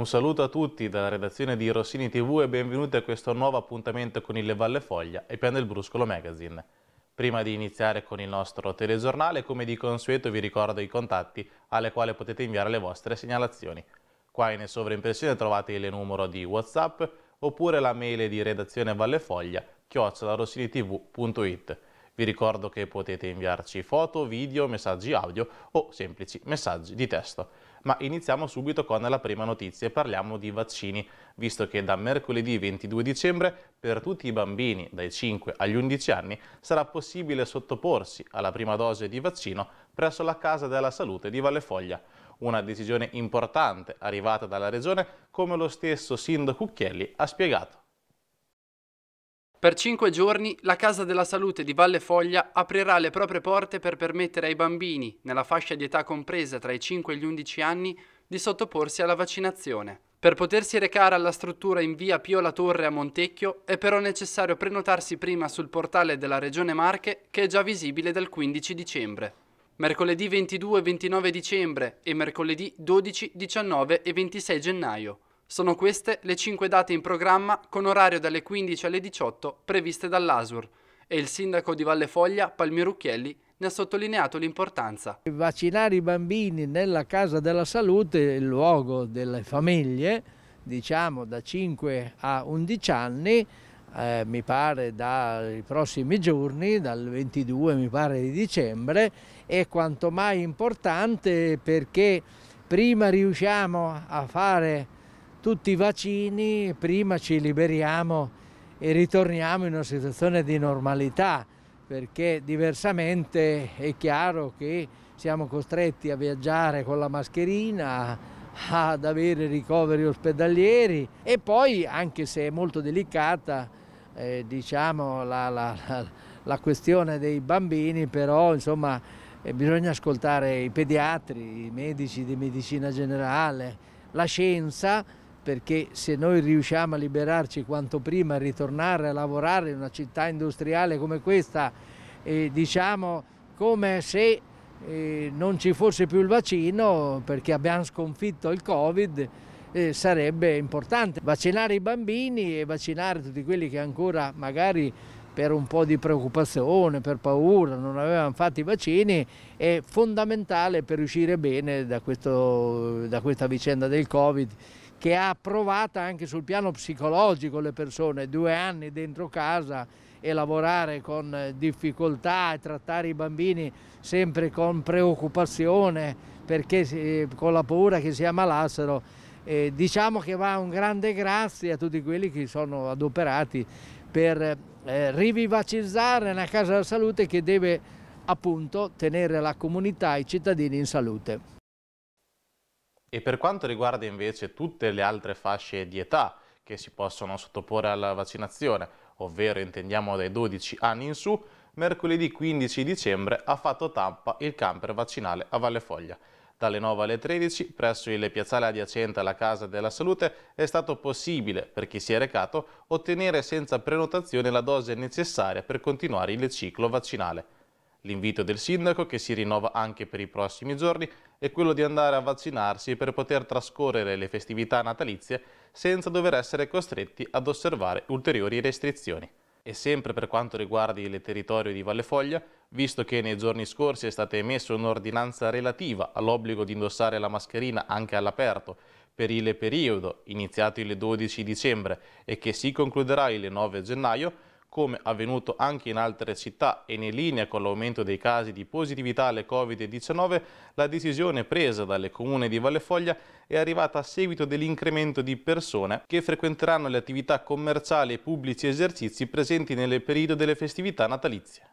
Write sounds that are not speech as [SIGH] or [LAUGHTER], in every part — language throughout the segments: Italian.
Un saluto a tutti dalla redazione di Rossini TV e benvenuti a questo nuovo appuntamento con il Valle Foglia e Pian del Bruscolo Magazine. Prima di iniziare con il nostro telegiornale, come di consueto vi ricordo i contatti alle quali potete inviare le vostre segnalazioni. Qua in sovraimpressione trovate il numero di Whatsapp oppure la mail di redazione vallefoglia chiocciolarossiniTV.it. Vi ricordo che potete inviarci foto, video, messaggi audio o semplici messaggi di testo. Ma iniziamo subito con la prima notizia e parliamo di vaccini, visto che da mercoledì 22 dicembre per tutti i bambini dai 5 agli 11 anni sarà possibile sottoporsi alla prima dose di vaccino presso la Casa della Salute di Valle Foglia. Una decisione importante arrivata dalla Regione, come lo stesso Sindaco Cucchielli ha spiegato. Per cinque giorni la Casa della Salute di Valle Foglia aprirà le proprie porte per permettere ai bambini, nella fascia di età compresa tra i 5 e gli 11 anni, di sottoporsi alla vaccinazione. Per potersi recare alla struttura in via Pio La Torre a Montecchio è però necessario prenotarsi prima sul portale della Regione Marche che è già visibile dal 15 dicembre. Mercoledì 22 e 29 dicembre e mercoledì 12, 19 e 26 gennaio. Sono queste le 5 date in programma con orario dalle 15 alle 18 previste dall'ASUR e il sindaco di Valle Foglia, Palmiro ne ha sottolineato l'importanza. Vaccinare i bambini nella casa della salute, il luogo delle famiglie, diciamo da 5 a 11 anni, eh, mi pare dai prossimi giorni, dal 22 mi pare di dicembre, è quanto mai importante perché prima riusciamo a fare tutti i vaccini, prima ci liberiamo e ritorniamo in una situazione di normalità, perché diversamente è chiaro che siamo costretti a viaggiare con la mascherina, ad avere ricoveri ospedalieri e poi, anche se è molto delicata, eh, diciamo la, la, la, questione dei bambini, però insomma eh, bisogna ascoltare i pediatri, i medici di medicina generale, la scienza perché se noi riusciamo a liberarci quanto prima, a ritornare a lavorare in una città industriale come questa, eh, diciamo come se eh, non ci fosse più il vaccino perché abbiamo sconfitto il Covid, eh, sarebbe importante. Vaccinare i bambini e vaccinare tutti quelli che ancora magari per un po' di preoccupazione, per paura, non avevano fatto i vaccini, è fondamentale per uscire bene da, questo, da questa vicenda del Covid che ha provato anche sul piano psicologico le persone, due anni dentro casa e lavorare con eh, difficoltà e trattare i bambini sempre con preoccupazione perché eh, con la paura che si ammalassero. Eh, diciamo che va un grande grazie a tutti quelli che sono adoperati per eh, rivivacizzare una casa della salute che deve appunto tenere la comunità e i cittadini in salute. E per quanto riguarda invece tutte le altre fasce di età che si possono sottoporre alla vaccinazione, ovvero intendiamo dai 12 anni in su, mercoledì 15 dicembre ha fatto tappa il camper vaccinale a Valle Foglia. Dalle 9 alle 13, presso il piazzale adiacente alla Casa della Salute, è stato possibile, per chi si è recato, ottenere senza prenotazione la dose necessaria per continuare il ciclo vaccinale. L'invito del sindaco, che si rinnova anche per i prossimi giorni, è quello di andare a vaccinarsi per poter trascorrere le festività natalizie senza dover essere costretti ad osservare ulteriori restrizioni. E sempre per quanto riguarda il territorio di Valle Foglia, visto che nei giorni scorsi è stata emessa un'ordinanza relativa all'obbligo di indossare la mascherina anche all'aperto per il periodo iniziato il 12 dicembre e che si concluderà il 9 gennaio, come avvenuto anche in altre città e in linea con l'aumento dei casi di positività alle Covid-19, la decisione presa dalle comune di Vallefoglia è arrivata a seguito dell'incremento di persone che frequenteranno le attività commerciali e pubblici esercizi presenti nel periodo delle festività natalizie.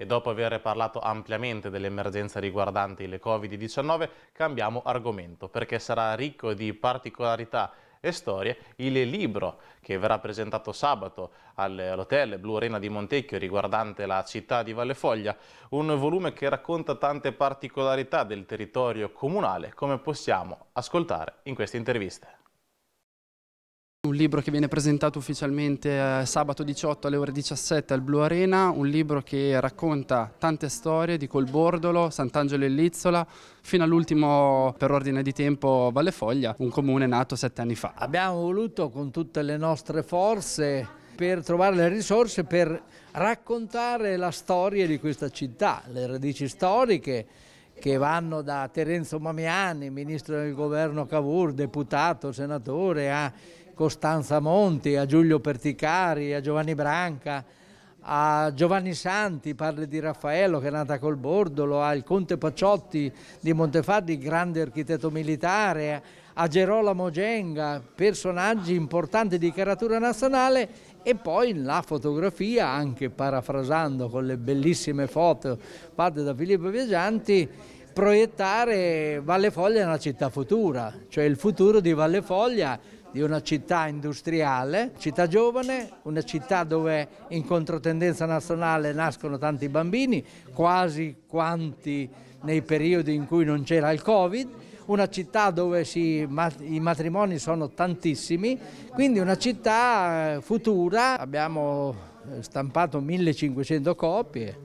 E dopo aver parlato ampiamente dell'emergenza riguardante il Covid-19, cambiamo argomento perché sarà ricco di particolarità e storie, il libro che verrà presentato sabato all'hotel Blue Arena di Montecchio riguardante la città di Valle Foglia, un volume che racconta tante particolarità del territorio comunale come possiamo ascoltare in queste interviste. Un libro che viene presentato ufficialmente eh, sabato 18 alle ore 17 al Blue Arena, un libro che racconta tante storie di Colbordolo, Sant'Angelo e Lizzola, fino all'ultimo per ordine di tempo Valle Foglia, un comune nato sette anni fa. Abbiamo voluto con tutte le nostre forze per trovare le risorse per raccontare la storia di questa città, le radici storiche, che vanno da Terenzo Mamiani, ministro del governo Cavour, deputato, senatore, a Costanza Monti, a Giulio Perticari, a Giovanni Branca, a Giovanni Santi, parli di Raffaello che è nata col Bordolo, al Conte Pacciotti di Montefardi, grande architetto militare, a Gerolamo Genga, personaggi importanti di caratura nazionale e poi la fotografia, anche parafrasando con le bellissime foto fatte da Filippo Viaggianti, proiettare Valle Foglia nella città futura, cioè il futuro di Valle Foglia di una città industriale, città giovane, una città dove in controtendenza nazionale nascono tanti bambini, quasi quanti nei periodi in cui non c'era il Covid, una città dove si, i matrimoni sono tantissimi, quindi una città eh, futura. Abbiamo eh, stampato 1500 copie,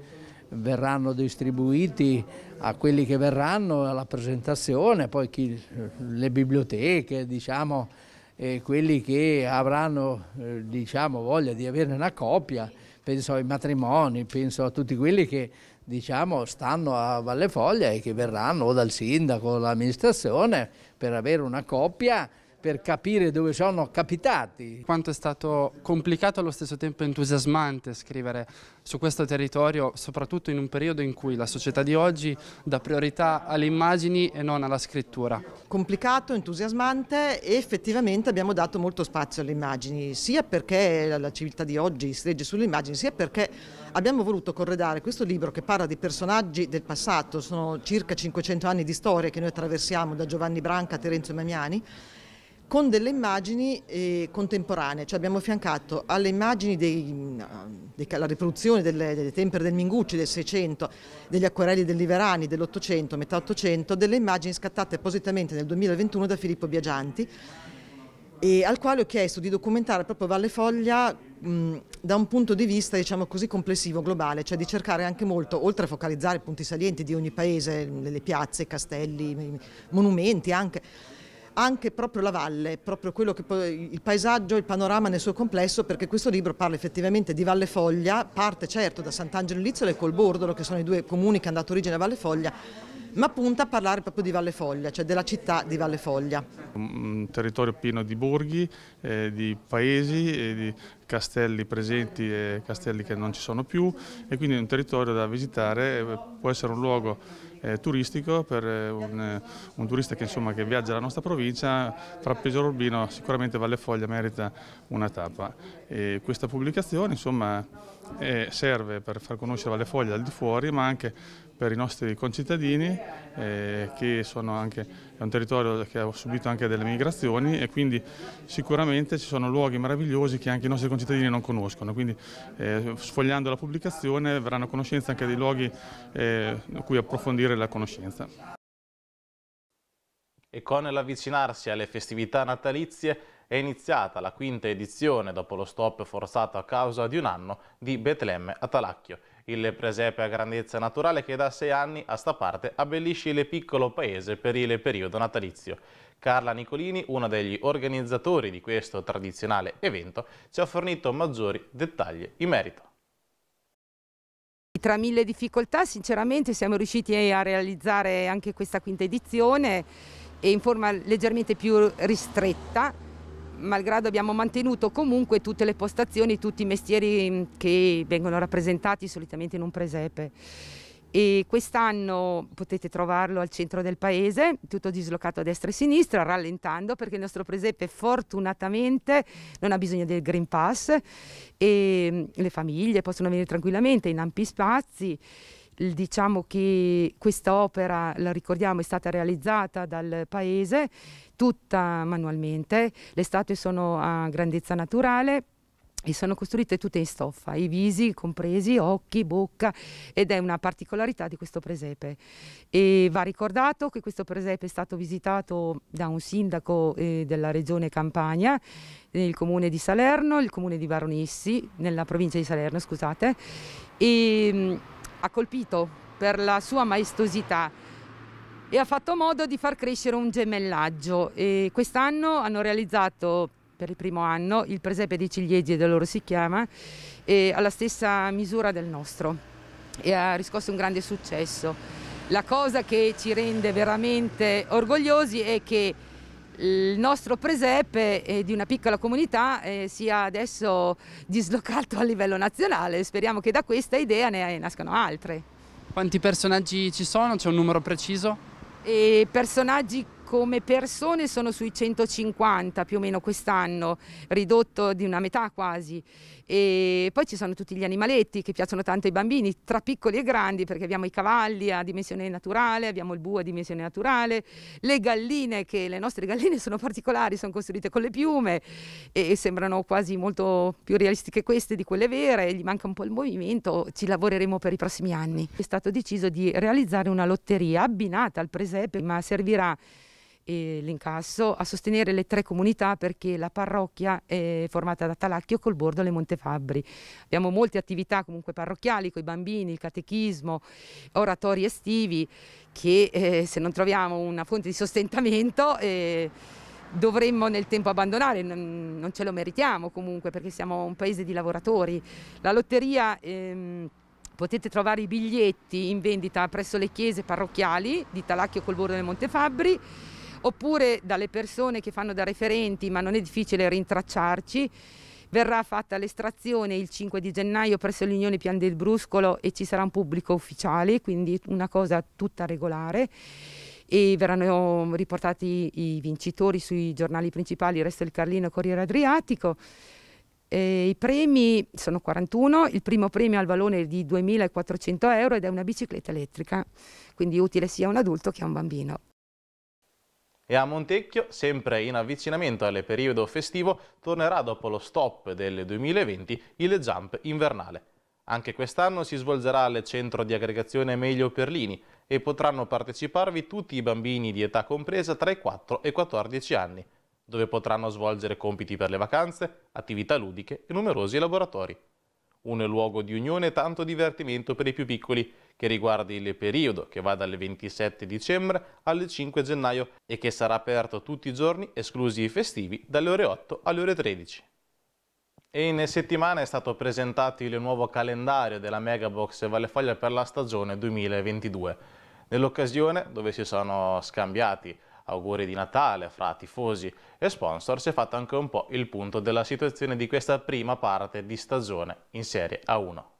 verranno distribuiti a quelli che verranno alla presentazione, poi chi, eh, le biblioteche, diciamo, eh, quelli che avranno eh, diciamo, voglia di averne una coppia, penso ai matrimoni, penso a tutti quelli che diciamo, stanno a Valle Foglia e che verranno o dal sindaco o dall'amministrazione per avere una coppia per capire dove sono capitati. Quanto è stato complicato e allo stesso tempo entusiasmante scrivere su questo territorio, soprattutto in un periodo in cui la società di oggi dà priorità alle immagini e non alla scrittura. Complicato, entusiasmante e effettivamente abbiamo dato molto spazio alle immagini, sia perché la civiltà di oggi si legge sulle immagini, sia perché abbiamo voluto corredare questo libro che parla di personaggi del passato, sono circa 500 anni di storia che noi attraversiamo da Giovanni Branca a Terenzo Mamiani, con delle immagini eh, contemporanee, cioè abbiamo affiancato alle immagini della mm, riproduzione delle, delle, tempere del Mingucci del 600, degli acquarelli del Liverani dell'Ottocento, metà Ottocento, delle immagini scattate appositamente nel 2021 da Filippo Biagianti al quale ho chiesto di documentare proprio Valle Foglia mh, mm, da un punto di vista diciamo così complessivo, globale, cioè di cercare anche molto, oltre a focalizzare i punti salienti di ogni paese, le piazze, castelli, monumenti anche, anche proprio la valle, proprio quello che poi, il paesaggio, il panorama nel suo complesso, perché questo libro parla effettivamente di Valle Foglia, parte certo da Sant'Angelo Lizzola e col Bordolo, che sono i due comuni che hanno dato origine a Valle Foglia, ma punta a parlare proprio di Valle Foglia, cioè della città di Valle Foglia. Un territorio pieno di borghi, eh, di paesi, eh, di castelli presenti e castelli che non ci sono più e quindi un territorio da visitare, eh, può essere un luogo eh, turistico per eh, un, eh, un turista che, insomma, che, viaggia alla nostra provincia, fra Pesaro Urbino sicuramente Valle Foglia merita una tappa. E questa pubblicazione insomma, serve per far conoscere Valle Foglia al di fuori ma anche per i nostri concittadini, eh, che sono anche, è un territorio che ha subito anche delle migrazioni e quindi sicuramente ci sono luoghi meravigliosi che anche i nostri concittadini non conoscono, quindi eh, sfogliando la pubblicazione verranno a conoscenza anche dei luoghi eh, cui approfondire la conoscenza e con l'avvicinarsi alle festività natalizie è iniziata la quinta edizione dopo lo stop forzato a causa di un anno di Betlemme a Talacchio. Il presepe a grandezza naturale che da sei anni a sta parte abbellisce il piccolo paese per il periodo natalizio. Carla Nicolini, una degli organizzatori di questo tradizionale evento, ci ha fornito maggiori dettagli in merito tra mille difficoltà sinceramente siamo riusciti a realizzare anche questa quinta edizione e in forma leggermente più ristretta, malgrado abbiamo mantenuto comunque tutte le postazioni, tutti i mestieri mm, che vengono rappresentati solitamente in un presepe. E quest'anno potete trovarlo al centro del paese, tutto dislocato a destra e a sinistra, rallentando perché il nostro presepe fortunatamente non ha bisogno del Green Pass e mm, le famiglie possono venire tranquillamente in ampi spazi diciamo che questa opera, la ricordiamo, è stata realizzata dal paese tutta manualmente, le statue sono a grandezza naturale, e sono costruite tutte in stoffa, i visi compresi, occhi, bocca ed è una particolarità di questo presepe. E va ricordato che questo presepe è stato visitato da un sindaco eh, della regione Campania, nel comune di Salerno, il comune di Varonissi, nella provincia di Salerno, scusate, e, mm, ha colpito per la sua maestosità e ha fatto modo di far crescere un gemellaggio e quest'anno hanno realizzato per il primo anno il presepe dei ciliegi da loro si chiama alla stessa misura del nostro e ha riscosso un grande successo. La cosa che ci rende veramente orgogliosi è che il nostro presepe eh, di una piccola comunità eh, sia adesso dislocato a livello nazionale. Speriamo che da questa idea ne nascano altre. Quanti personaggi ci sono? C'è un numero preciso? E personaggi come persone sono sui 150 più o meno quest'anno, ridotto di una metà quasi. E poi ci sono tutti gli animaletti che piacciono tanto ai bambini, tra piccoli e grandi, perché abbiamo i cavalli a dimensione naturale, abbiamo il bue a dimensione naturale, le galline, che le nostre galline sono particolari, sono costruite con le piume e sembrano quasi molto più realistiche queste di quelle vere, gli manca un po' il movimento, ci lavoreremo per i prossimi anni. È stato deciso di realizzare una lotteria abbinata al presepe, ma servirà e l'incasso a sostenere le tre comunità perché la parrocchia è formata da Talacchio, col bordo e Montefabbri. Abbiamo molte attività comunque parrocchiali con i bambini, il catechismo, oratori estivi che eh, se non troviamo una fonte di sostentamento eh, dovremmo nel tempo abbandonare, non, non, ce lo meritiamo comunque perché siamo un paese di lavoratori. La lotteria... Ehm, Potete trovare i biglietti in vendita presso le chiese parrocchiali di Talacchio, col Bordo e Montefabbri oppure dalle persone che fanno da referenti, ma non è difficile rintracciarci. Verrà fatta l'estrazione il 5 di gennaio presso l'Unione Pian del Bruscolo e ci sarà un pubblico ufficiale, quindi una cosa tutta regolare e verranno riportati i vincitori sui giornali principali, il resto del Carlino, Corriere Adriatico. Eh, I premi sono 41, il primo premio ha il valore di 2.400 euro ed è una bicicletta elettrica, quindi utile sia a un adulto che a un bambino. E a Montecchio, sempre in avvicinamento al periodo festivo, tornerà dopo lo stop del 2020 il jump invernale. Anche quest'anno si svolgerà al centro di aggregazione Meglio Perlini e potranno parteciparvi tutti i bambini di età compresa tra i 4 e i 14 anni, dove potranno svolgere compiti per le vacanze, attività ludiche e numerosi laboratori. Un luogo di unione e tanto divertimento per i più piccoli, che riguardi il periodo che va dal 27 dicembre al 5 gennaio e che sarà aperto tutti i giorni, esclusi i festivi, dalle ore 8 alle ore 13. E in settimana è stato presentato il nuovo calendario della Megabox Valle Foglia per la stagione 2022. Nell'occasione, dove si sono scambiati auguri di Natale fra tifosi e sponsor, si è fatto anche un po' il punto della situazione di questa prima parte di stagione in Serie A1.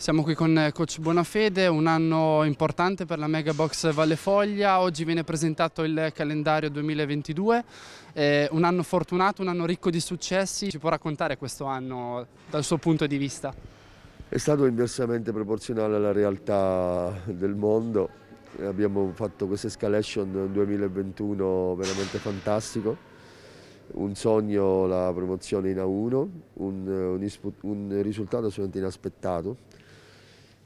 Siamo qui con eh, coach Bonafede, un anno importante per la Megabox Valle Foglia, oggi viene presentato il calendario 2022, eh, un anno fortunato, un anno ricco di successi, ci può raccontare questo anno dal suo punto di vista? È stato inversamente proporzionale alla realtà del mondo, abbiamo fatto questa escalation 2021 veramente fantastico, un sogno la promozione in A1, un, eh, un, un risultato assolutamente inaspettato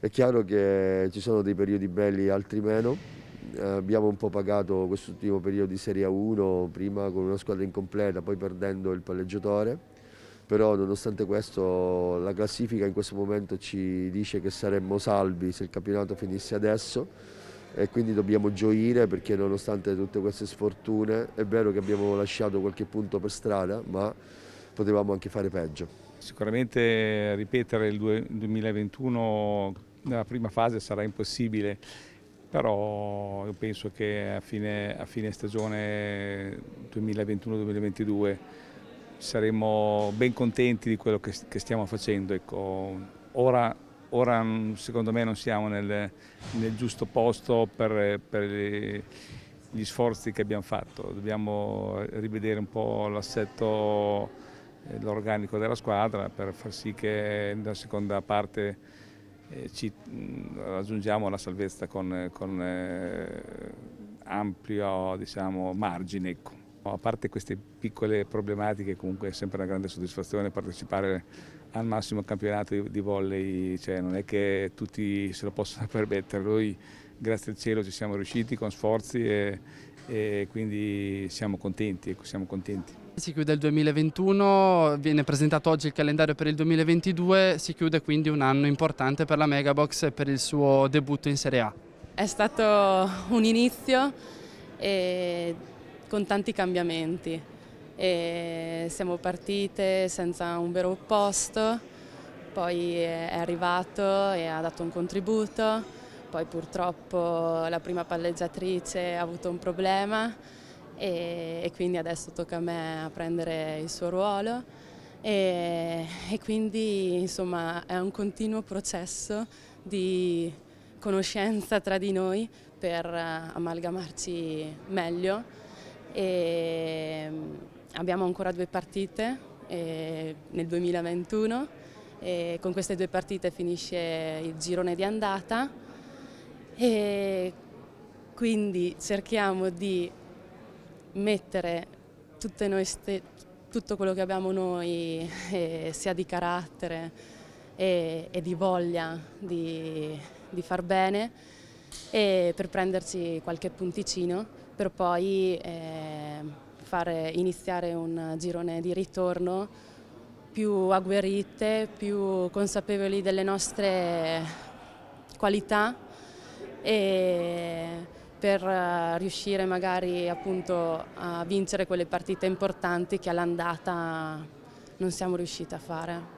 è chiaro che ci sono dei periodi belli, altri meno. Eh, abbiamo un po' pagato quest'ultimo periodo di Serie 1, prima con una squadra incompleta, poi perdendo il palleggiatore. Però nonostante questo la classifica in questo momento ci dice che saremmo salvi se il campionato finisse adesso e quindi dobbiamo gioire perché nonostante tutte queste sfortune è vero che abbiamo lasciato qualche punto per strada ma potevamo anche fare peggio. Sicuramente ripetere il 2021 nella prima fase sarà impossibile, però io penso che a fine, a fine stagione 2021-2022 saremo ben contenti di quello che, che stiamo facendo. Ecco, ora, ora, secondo me non siamo nel, nel giusto posto per, per le, gli sforzi che abbiamo fatto, dobbiamo rivedere un po' l'assetto eh, l'organico della squadra per far sì che nella seconda parte eh, ci mm, raggiungiamo la salvezza con, con eh, ampio diciamo, margine. Ecco. A parte queste piccole problematiche, comunque è sempre una grande soddisfazione partecipare al massimo campionato di, di volley, cioè, non è che tutti se lo possano [LAUGHS] permettere, noi grazie al cielo ci siamo riusciti con sforzi e, e quindi siamo contenti, ecco, siamo contenti. Si chiude il 2021, viene presentato oggi il calendario per il 2022, si chiude quindi un anno importante per la Megabox e per il suo debutto in Serie A. È stato un inizio con tanti cambiamenti. E siamo partite senza un vero opposto, poi è arrivato e ha dato un contributo poi purtroppo la prima palleggiatrice ha avuto un problema e, e quindi adesso tocca a me a prendere il suo ruolo e, e quindi insomma è un continuo processo di conoscenza tra di noi per eh, amalgamarci meglio e mm, abbiamo ancora due partite nel 2021 e con queste due partite finisce il girone di andata e quindi cerchiamo di mettere tutto quello che abbiamo noi, eh, sia di carattere e, e di voglia di, di far bene, per prenderci qualche punticino per poi eh, fare, iniziare un girone di ritorno più agguerrite, più consapevoli delle nostre qualità e per eh, riuscire magari appunto a vincere quelle partite importanti che all'andata non siamo riusciti a fare.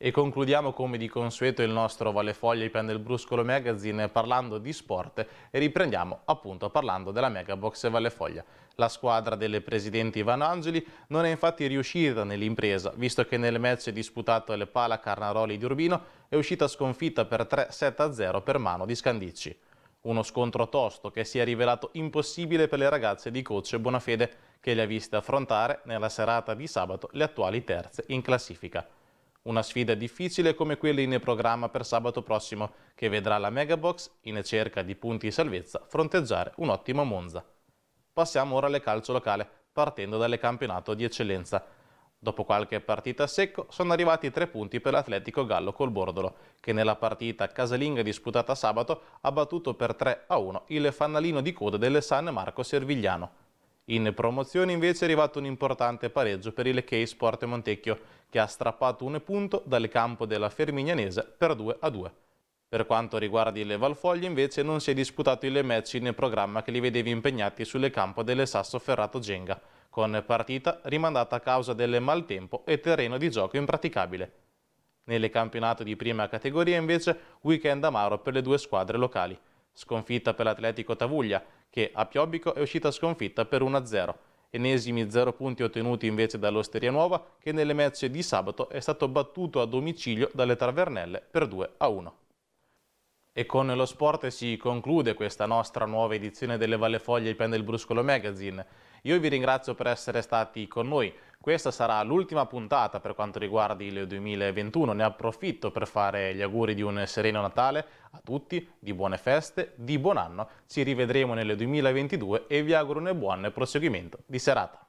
E concludiamo come di consueto il nostro Vallefoglia IPN del Bruscolo Magazine parlando di sport e riprendiamo appunto parlando della Megabox Vallefoglia. La squadra delle presidenti Ivano Angeli non è infatti riuscita nell'impresa, visto che nel match disputato alle Pala Carnaroli di Urbino è uscita sconfitta per 3-7-0 per mano di Scandicci. Uno scontro tosto che si è rivelato impossibile per le ragazze di coach Bonafede, che le ha viste affrontare nella serata di sabato le attuali terze in classifica. Una sfida difficile come quella in programma per sabato prossimo, che vedrà la Megabox, in cerca di punti di salvezza, fronteggiare un ottimo Monza. Passiamo ora alle calcio locale, partendo dalle campionato di eccellenza. Dopo qualche partita a secco sono arrivati tre punti per l'Atletico Gallo col Bordolo, che nella partita casalinga disputata sabato ha battuto per 3-1 il fanalino di coda del San Marco Servigliano. In promozione invece è arrivato un importante pareggio per il K Sport Montecchio che ha strappato un punto dal campo della Fermignanese per 2 a 2. Per quanto riguarda il Valfoglie invece non si è disputato il match in programma che li vedeva impegnati sul campo delle Sasso Ferrato Genga, con partita rimandata a causa del maltempo e terreno di gioco impraticabile. Nel campionato di prima categoria invece weekend amaro per le due squadre locali. Sconfitta per l'Atletico Tavuglia, che a Piobbico è uscita sconfitta per 1-0. Enesimi 0 punti ottenuti invece dall'Osteria Nuova, che nelle match di sabato è stato battuto a domicilio dalle Tavernelle per 2-1. E con lo sport si conclude questa nostra nuova edizione delle Valle Foglie Pendel Bruscolo Magazine. Io vi ringrazio per essere stati con noi. Questa sarà l'ultima puntata per quanto riguarda il 2021, ne approfitto per fare gli auguri di un sereno Natale a tutti, di buone feste, di buon anno, ci rivedremo nel 2022 e vi auguro un buon proseguimento di serata.